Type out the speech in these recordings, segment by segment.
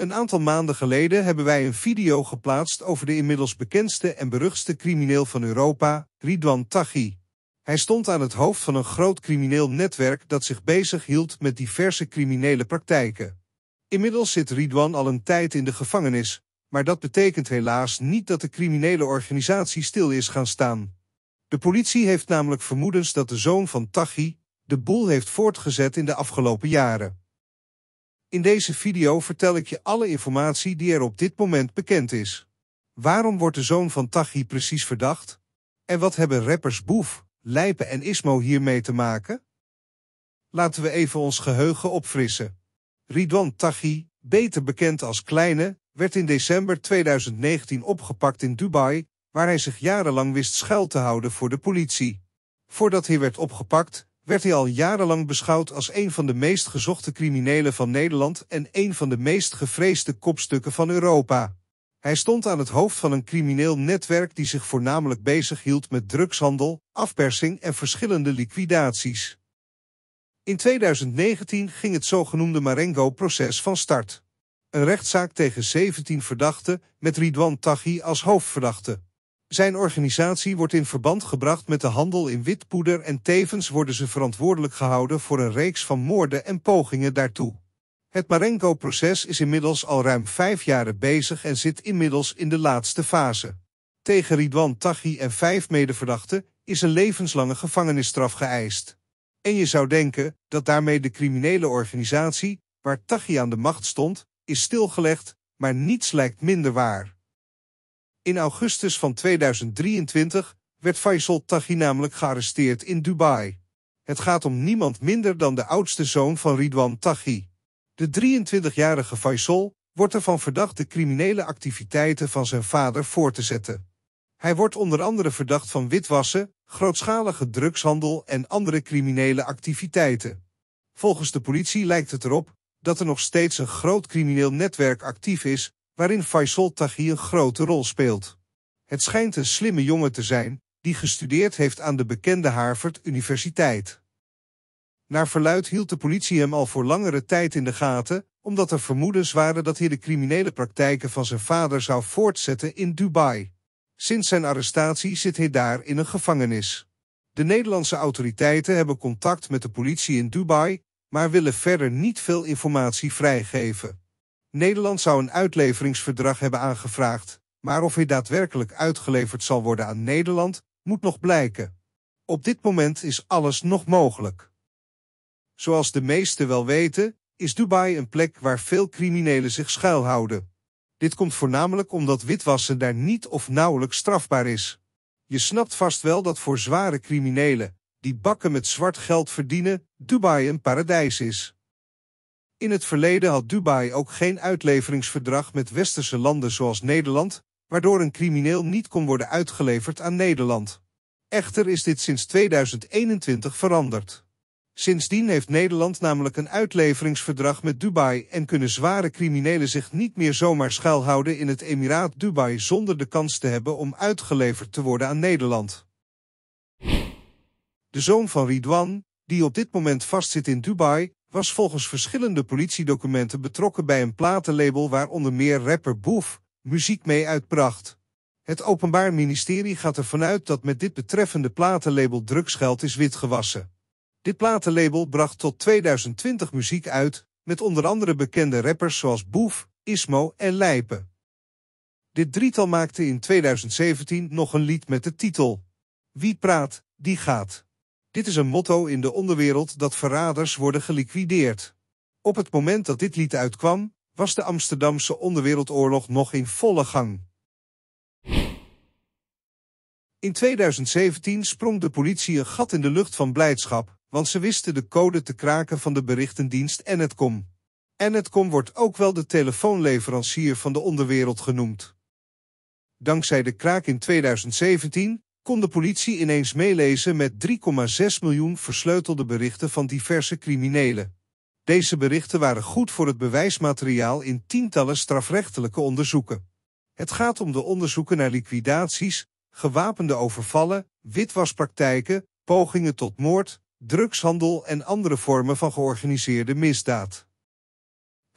Een aantal maanden geleden hebben wij een video geplaatst over de inmiddels bekendste en beruchtste crimineel van Europa, Ridwan Taghi. Hij stond aan het hoofd van een groot crimineel netwerk dat zich bezighield met diverse criminele praktijken. Inmiddels zit Ridwan al een tijd in de gevangenis, maar dat betekent helaas niet dat de criminele organisatie stil is gaan staan. De politie heeft namelijk vermoedens dat de zoon van Taghi de boel heeft voortgezet in de afgelopen jaren. In deze video vertel ik je alle informatie die er op dit moment bekend is. Waarom wordt de zoon van Tachi precies verdacht? En wat hebben rappers Boef, Lijpen en Ismo hiermee te maken? Laten we even ons geheugen opfrissen. Ridwan Taghi, beter bekend als Kleine, werd in december 2019 opgepakt in Dubai, waar hij zich jarenlang wist schuil te houden voor de politie. Voordat hij werd opgepakt, werd hij al jarenlang beschouwd als een van de meest gezochte criminelen van Nederland en een van de meest gevreesde kopstukken van Europa. Hij stond aan het hoofd van een crimineel netwerk die zich voornamelijk bezighield met drugshandel, afpersing en verschillende liquidaties. In 2019 ging het zogenoemde Marengo-proces van start. Een rechtszaak tegen 17 verdachten met Ridwan Taghi als hoofdverdachte. Zijn organisatie wordt in verband gebracht met de handel in witpoeder en tevens worden ze verantwoordelijk gehouden voor een reeks van moorden en pogingen daartoe. Het marenko proces is inmiddels al ruim vijf jaren bezig en zit inmiddels in de laatste fase. Tegen Ridwan Taghi en vijf medeverdachten is een levenslange gevangenisstraf geëist. En je zou denken dat daarmee de criminele organisatie, waar Taghi aan de macht stond, is stilgelegd, maar niets lijkt minder waar. In augustus van 2023 werd Faisal Taghi namelijk gearresteerd in Dubai. Het gaat om niemand minder dan de oudste zoon van Ridwan Taghi. De 23-jarige Faisal wordt ervan verdacht de criminele activiteiten van zijn vader voor te zetten. Hij wordt onder andere verdacht van witwassen, grootschalige drugshandel en andere criminele activiteiten. Volgens de politie lijkt het erop dat er nog steeds een groot crimineel netwerk actief is waarin Faisal Taghi een grote rol speelt. Het schijnt een slimme jongen te zijn, die gestudeerd heeft aan de bekende Harvard Universiteit. Naar verluid hield de politie hem al voor langere tijd in de gaten, omdat er vermoedens waren dat hij de criminele praktijken van zijn vader zou voortzetten in Dubai. Sinds zijn arrestatie zit hij daar in een gevangenis. De Nederlandse autoriteiten hebben contact met de politie in Dubai, maar willen verder niet veel informatie vrijgeven. Nederland zou een uitleveringsverdrag hebben aangevraagd, maar of hij daadwerkelijk uitgeleverd zal worden aan Nederland, moet nog blijken. Op dit moment is alles nog mogelijk. Zoals de meesten wel weten, is Dubai een plek waar veel criminelen zich schuilhouden. Dit komt voornamelijk omdat witwassen daar niet of nauwelijks strafbaar is. Je snapt vast wel dat voor zware criminelen, die bakken met zwart geld verdienen, Dubai een paradijs is. In het verleden had Dubai ook geen uitleveringsverdrag met westerse landen zoals Nederland, waardoor een crimineel niet kon worden uitgeleverd aan Nederland. Echter is dit sinds 2021 veranderd. Sindsdien heeft Nederland namelijk een uitleveringsverdrag met Dubai en kunnen zware criminelen zich niet meer zomaar schuilhouden in het emiraat Dubai zonder de kans te hebben om uitgeleverd te worden aan Nederland. De zoon van Ridwan, die op dit moment vastzit in Dubai, was volgens verschillende politiedocumenten betrokken bij een platenlabel waar onder meer rapper Boef muziek mee uitbracht. Het Openbaar Ministerie gaat ervan uit dat met dit betreffende platenlabel drugsgeld is witgewassen. Dit platenlabel bracht tot 2020 muziek uit met onder andere bekende rappers zoals Boef, Ismo en Lijpen. Dit drietal maakte in 2017 nog een lied met de titel Wie praat, die gaat. Dit is een motto in de onderwereld dat verraders worden geliquideerd. Op het moment dat dit lied uitkwam, was de Amsterdamse onderwereldoorlog nog in volle gang. In 2017 sprong de politie een gat in de lucht van blijdschap, want ze wisten de code te kraken van de berichtendienst Enetcom. Enetcom wordt ook wel de telefoonleverancier van de onderwereld genoemd. Dankzij de kraak in 2017 kon de politie ineens meelezen met 3,6 miljoen versleutelde berichten van diverse criminelen. Deze berichten waren goed voor het bewijsmateriaal in tientallen strafrechtelijke onderzoeken. Het gaat om de onderzoeken naar liquidaties, gewapende overvallen, witwaspraktijken, pogingen tot moord, drugshandel en andere vormen van georganiseerde misdaad.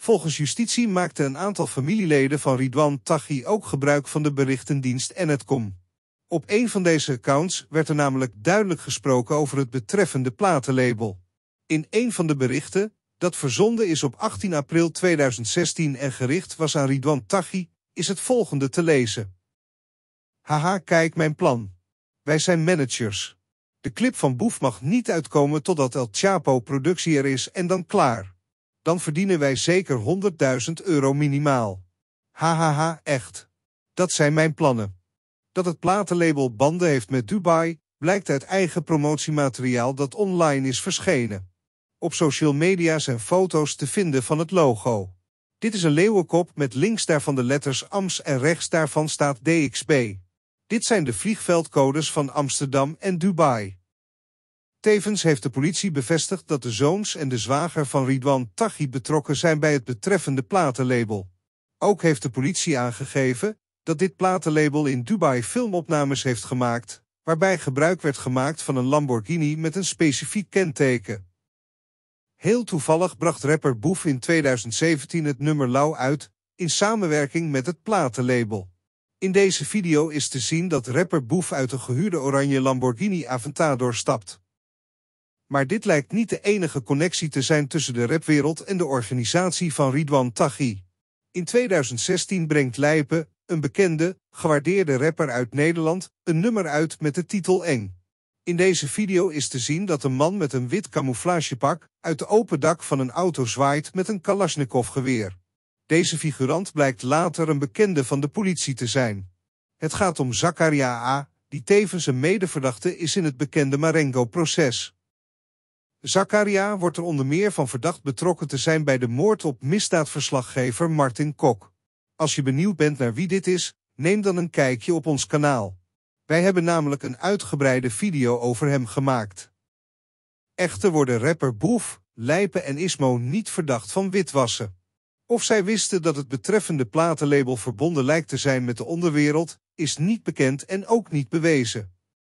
Volgens justitie maakten een aantal familieleden van Ridwan Taghi ook gebruik van de berichtendienst Enetcom. Op een van deze accounts werd er namelijk duidelijk gesproken over het betreffende platenlabel. In een van de berichten, dat verzonden is op 18 april 2016 en gericht was aan Ridwan Taghi, is het volgende te lezen. Haha, kijk mijn plan. Wij zijn managers. De clip van Boef mag niet uitkomen totdat El Chapo productie er is en dan klaar. Dan verdienen wij zeker 100.000 euro minimaal. Hahaha, echt. Dat zijn mijn plannen. Dat het platenlabel banden heeft met Dubai, blijkt uit eigen promotiemateriaal dat online is verschenen. Op social media zijn foto's te vinden van het logo. Dit is een leeuwenkop met links daarvan de letters AMS en rechts daarvan staat DXB. Dit zijn de vliegveldcodes van Amsterdam en Dubai. Tevens heeft de politie bevestigd dat de zoons en de zwager van Ridwan Taghi betrokken zijn bij het betreffende platenlabel. Ook heeft de politie aangegeven dat dit platenlabel in Dubai filmopnames heeft gemaakt, waarbij gebruik werd gemaakt van een Lamborghini met een specifiek kenteken. Heel toevallig bracht rapper Boef in 2017 het nummer Lau uit, in samenwerking met het platenlabel. In deze video is te zien dat rapper Boef uit een gehuurde oranje Lamborghini Aventador stapt. Maar dit lijkt niet de enige connectie te zijn tussen de rapwereld en de organisatie van Ridwan Taghi. In 2016 brengt Leipen, een bekende, gewaardeerde rapper uit Nederland, een nummer uit met de titel Eng. In deze video is te zien dat een man met een wit camouflagepak uit de open dak van een auto zwaait met een Kalashnikov-geweer. Deze figurant blijkt later een bekende van de politie te zijn. Het gaat om Zakaria A., die tevens een medeverdachte is in het bekende Marengo-proces. Zakaria wordt er onder meer van verdacht betrokken te zijn bij de moord op misdaadverslaggever Martin Kok. Als je benieuwd bent naar wie dit is, neem dan een kijkje op ons kanaal. Wij hebben namelijk een uitgebreide video over hem gemaakt. Echter worden rapper Boef, Lijpen en Ismo niet verdacht van witwassen. Of zij wisten dat het betreffende platenlabel verbonden lijkt te zijn met de onderwereld, is niet bekend en ook niet bewezen.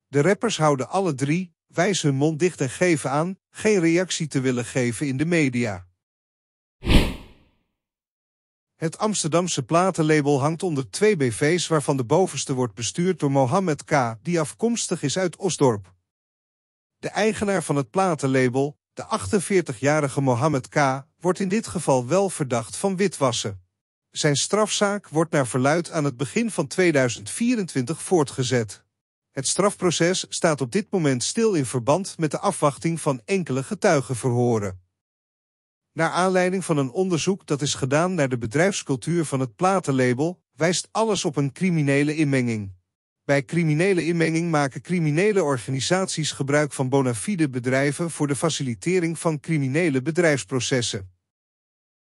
De rappers houden alle drie, wijzen hun mond dicht en geven aan, geen reactie te willen geven in de media. Het Amsterdamse platenlabel hangt onder twee BV's waarvan de bovenste wordt bestuurd door Mohammed K., die afkomstig is uit Osdorp. De eigenaar van het platenlabel, de 48-jarige Mohammed K., wordt in dit geval wel verdacht van witwassen. Zijn strafzaak wordt naar verluid aan het begin van 2024 voortgezet. Het strafproces staat op dit moment stil in verband met de afwachting van enkele getuigenverhoren. Naar aanleiding van een onderzoek dat is gedaan naar de bedrijfscultuur van het platenlabel, wijst alles op een criminele inmenging. Bij criminele inmenging maken criminele organisaties gebruik van bona fide bedrijven voor de facilitering van criminele bedrijfsprocessen.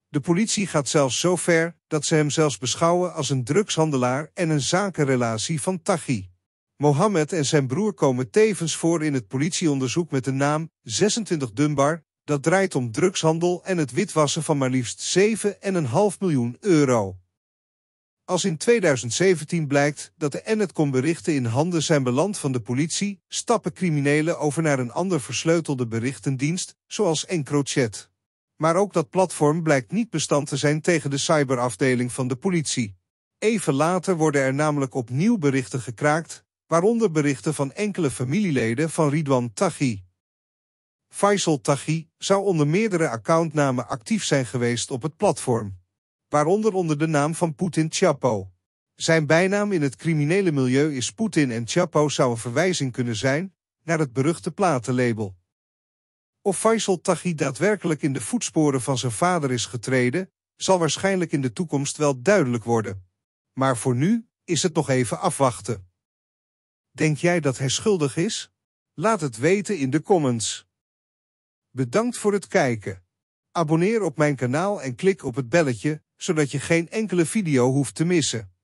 De politie gaat zelfs zo ver dat ze hem zelfs beschouwen als een drugshandelaar en een zakenrelatie van Tachi, Mohammed en zijn broer komen tevens voor in het politieonderzoek met de naam 26 Dunbar, dat draait om drugshandel en het witwassen van maar liefst 7,5 miljoen euro. Als in 2017 blijkt dat de Enetcom berichten in handen zijn beland van de politie, stappen criminelen over naar een ander versleutelde berichtendienst, zoals Encrochat. Maar ook dat platform blijkt niet bestand te zijn tegen de cyberafdeling van de politie. Even later worden er namelijk opnieuw berichten gekraakt, waaronder berichten van enkele familieleden van Ridwan Taghi. Faisal Taghi zou onder meerdere accountnamen actief zijn geweest op het platform. Waaronder onder de naam van Poetin Chapo. Zijn bijnaam in het criminele milieu is Poetin en Chapo zou een verwijzing kunnen zijn naar het beruchte platenlabel. Of Faisal Taghi daadwerkelijk in de voetsporen van zijn vader is getreden, zal waarschijnlijk in de toekomst wel duidelijk worden. Maar voor nu is het nog even afwachten. Denk jij dat hij schuldig is? Laat het weten in de comments. Bedankt voor het kijken. Abonneer op mijn kanaal en klik op het belletje, zodat je geen enkele video hoeft te missen.